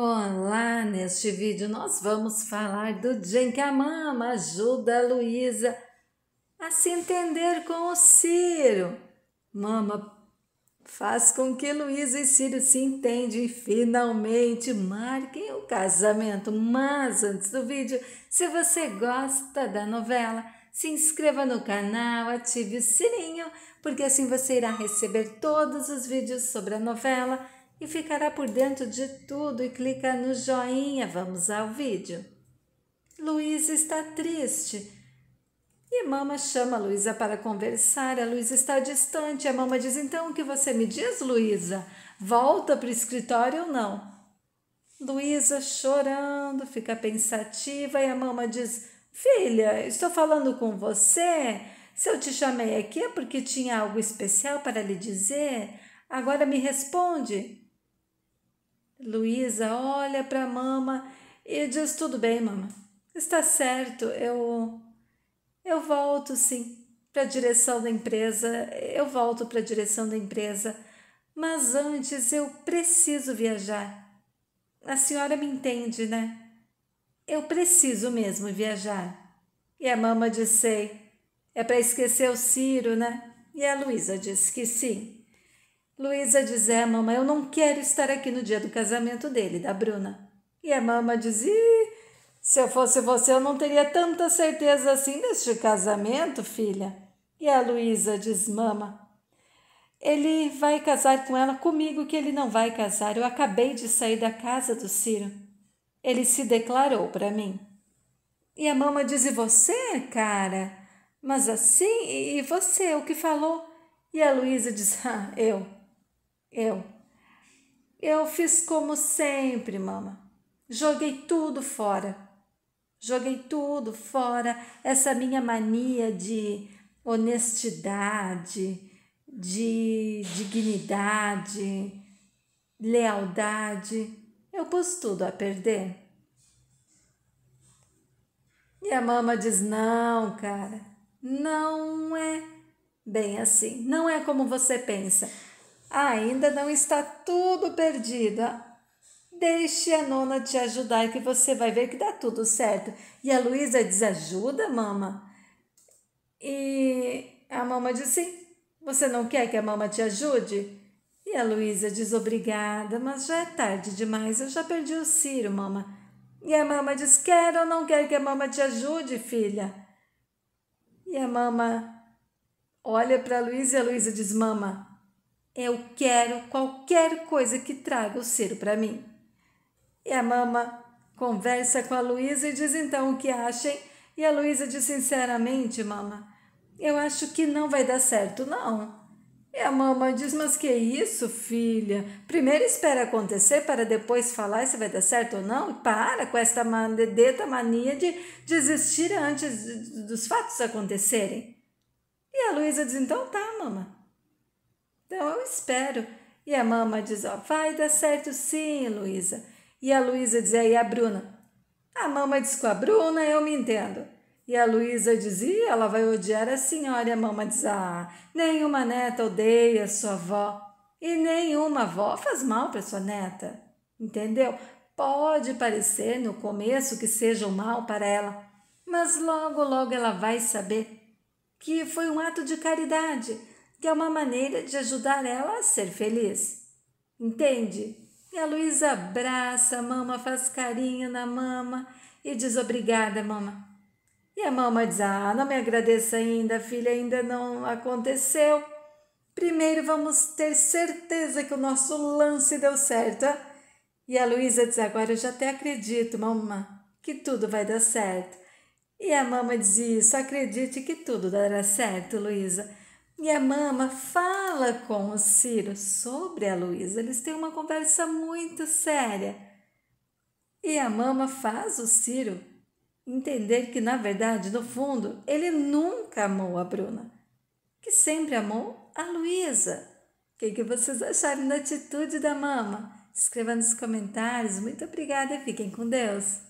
Olá! Neste vídeo nós vamos falar do em que a mama ajuda a Luísa a se entender com o Ciro. Mama faz com que Luísa e Ciro se entendam e finalmente marquem o casamento. Mas antes do vídeo, se você gosta da novela, se inscreva no canal, ative o sininho, porque assim você irá receber todos os vídeos sobre a novela e ficará por dentro de tudo e clica no joinha. Vamos ao vídeo. Luísa está triste. E Mama chama a Luísa para conversar. A Luísa está distante. A Mama diz: Então, o que você me diz, Luísa? Volta para o escritório ou não? Luísa chorando, fica pensativa e a Mama diz: Filha, estou falando com você. Se eu te chamei aqui é porque tinha algo especial para lhe dizer. Agora me responde. Luísa olha para a mama e diz: Tudo bem, mama. Está certo, eu. Eu volto sim para a direção da empresa, eu volto para a direção da empresa, mas antes eu preciso viajar. A senhora me entende, né? Eu preciso mesmo viajar. E a mama disse: É para esquecer o Ciro, né? E a Luísa disse que sim. Luísa dizia à é, mama: Eu não quero estar aqui no dia do casamento dele, da Bruna. E a mama dizia: Se eu fosse você, eu não teria tanta certeza assim deste casamento, filha. E a Luísa diz: Mama, ele vai casar com ela comigo, que ele não vai casar. Eu acabei de sair da casa do Ciro. Ele se declarou para mim. E a mama diz: E você, cara? Mas assim, e você, o que falou? E a Luísa diz: Ah, eu. Eu. Eu fiz como sempre, mama. Joguei tudo fora. Joguei tudo fora. Essa minha mania de honestidade, de dignidade, lealdade. Eu pus tudo a perder. E a mama diz: não, cara, não é bem assim. Não é como você pensa. Ainda não está tudo perdido. Deixe a nona te ajudar que você vai ver que dá tudo certo. E a Luísa diz: Ajuda, mama? E a mama diz: Sim, você não quer que a mama te ajude? E a Luísa diz: Obrigada, mas já é tarde demais, eu já perdi o Ciro, mama. E a mama diz: Quer ou não quer que a mama te ajude, filha? E a mama olha para a Luísa e a Luísa diz: Mama, eu quero qualquer coisa que traga o Ciro para mim. E a mama conversa com a Luísa e diz então o que achem. E a Luísa diz sinceramente, mama, eu acho que não vai dar certo, não. E a mama diz, mas que isso, filha? Primeiro espera acontecer para depois falar se vai dar certo ou não. E para com esta mandedeta mania de desistir antes dos fatos acontecerem. E a Luísa diz, então tá, mama. Então eu espero. E a mama diz: Ó, vai dar certo sim, Luísa. E a Luísa diz: E a Bruna? A mama diz: Com a Bruna eu me entendo. E a Luísa diz: e ela vai odiar a senhora. E a mama diz: Ah, nenhuma neta odeia sua avó. E nenhuma avó faz mal para sua neta. Entendeu? Pode parecer no começo que seja um mal para ela, mas logo, logo ela vai saber que foi um ato de caridade que é uma maneira de ajudar ela a ser feliz. Entende? E a Luísa abraça a mama, faz carinho na mama e diz obrigada, mama. E a mama diz: Ah, não me agradeça ainda, filha, ainda não aconteceu. Primeiro vamos ter certeza que o nosso lance deu certo. Ah? E a Luísa diz: Agora eu já até acredito, mamãe, que tudo vai dar certo. E a mama diz isso: Acredite que tudo dará certo, Luísa. E a mama fala com o Ciro sobre a Luísa. Eles têm uma conversa muito séria. E a mama faz o Ciro entender que, na verdade, no fundo, ele nunca amou a Bruna, que sempre amou a Luísa. O que, que vocês acharam da atitude da mama? Escreva nos comentários. Muito obrigada e fiquem com Deus!